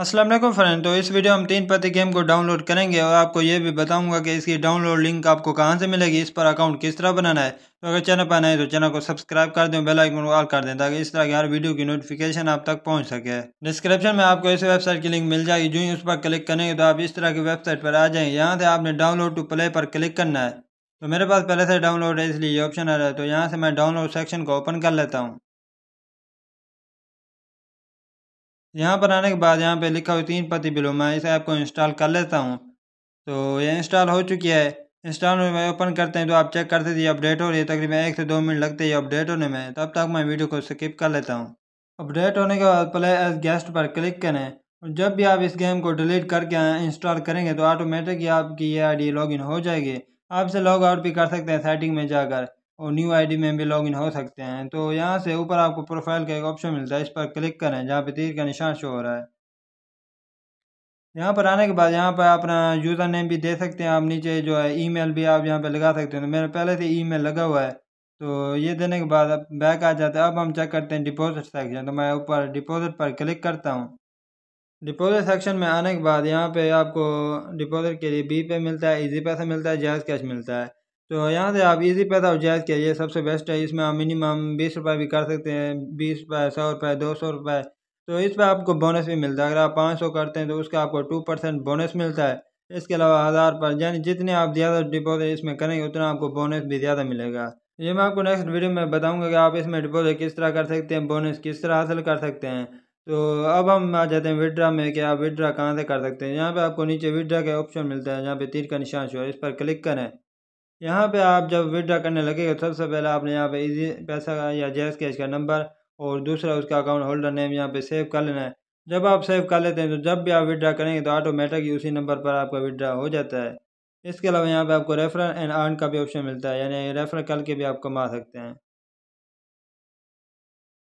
Aslam friend तो इस video हम तीन पति गेम को डाउनलोड करेंगे और आपको ये भी बताऊंगा कि इसकी डाउनलोड लिंक आपको कहाँ से मिलेगी इस पर अकाउंट किस तरह बनाना है तो अगर चैनल पर नए तो चैनल को सब्सक्राइब कर दें बेल आइकन को ऑल कर दें ताकि इस तरह की हर वीडियो की नोटिफिकेशन आप तक पहुँच सके डिस्क्रिप्शन में आपको इस वेबसाइट की लिंक मिल जाएगी जो ही उस पर क्लिक करेंगे तो आप इस तरह की वेबसाइट पर आ जाएंगे यहाँ से आपने डाउनलोड टू प्ले पर क्लिक करना है तो मेरे पास पहले से डाउनलोड है इसलिए ये ऑप्शन आ रहा है तो यहाँ से मैं डाउनलोड सेक्शन को ओपन कर लेता हूँ यहाँ पर आने के बाद यहाँ पे लिखा हुआ तीन पति बिलो मैं इस ऐप को इंस्टॉल कर लेता हूँ तो ये इंस्टॉल हो चुकी है इंस्टॉल में ओपन करते हैं तो आप चेक करते थे अपडेट हो रही है तकरीबन एक से दो मिनट लगते हैं अपडेट होने में तब तक मैं वीडियो को स्किप कर लेता हूँ अपडेट होने के बाद प्ले एज गेस्ट पर क्लिक करें और जब भी आप इस गेम को डिलीट करके इंस्टॉल करेंगे तो ऑटोमेटिक आपकी ये आई डी इन हो जाएगी आप इसे लॉग आउट भी कर सकते हैं सेटिंग में जाकर और न्यू आईडी में भी लॉगिन हो सकते हैं तो यहाँ से ऊपर आपको प्रोफाइल का एक ऑप्शन मिलता है इस पर क्लिक करें जहाँ पे तीर का निशान शो हो रहा है यहाँ पर आने के बाद यहाँ पर अपना यूज़र नेम भी दे सकते हैं आप नीचे जो है ईमेल भी आप यहाँ पर लगा सकते हैं तो मेरा पहले से ईमेल लगा हुआ है तो ये देने के बाद अब बैक आ जाता है अब हम चेक करते हैं डिपॉजिट सेक्शन तो मैं ऊपर डिपॉजिट पर क्लिक करता हूँ डिपॉजिट सेक्शन में आने के बाद यहाँ पे आपको डिपॉजिट के लिए बी पे मिलता है इजी पैसा मिलता है जैज कैश मिलता है तो यहाँ से आप इजी पैदा हो जायज़ किया ये सबसे बेस्ट है इसमें आप मिनिमम बीस रुपये भी कर सकते हैं बीस रुपये सौ रुपये दो सौ रुपये तो इस पर आपको बोनस भी मिलता है अगर आप पाँच सौ करते हैं तो उसका आपको टू परसेंट बोनस मिलता है इसके अलावा हज़ार पर यानी जितने आप ज़्यादा डिपॉजिट इसमें करेंगे उतना आपको बोनस भी ज़्यादा मिलेगा ये मैं आपको नेक्स्ट वीडियो में बताऊँगा कि आप इसमें डिपॉजिट किस तरह कर सकते हैं बोनस किस तरह हासिल कर सकते हैं तो अब हम आ जाते हैं विड्रा में कि आप विड्रा कहाँ से कर सकते हैं यहाँ पर आपको नीचे विड्रा के ऑप्शन मिलता है यहाँ पर तीर का निशान शो इस पर क्लिक करें यहाँ पे आप जब विड्रा करने लगेगा तो सबसे पहले आपने यहाँ पे इजी पैसा या जैस कैश का नंबर और दूसरा उसका अकाउंट होल्डर नेम यहाँ पे सेव कर लेना है जब आप सेव कर लेते हैं तो जब भी आप विड्रा करेंगे तो ऑटोमेटिक उसी नंबर पर आपका विड्रा हो जाता है इसके अलावा यहाँ पे आपको रेफरल एंड आर्न का भी ऑप्शन मिलता है यानी रेफर करके भी आप कमा सकते हैं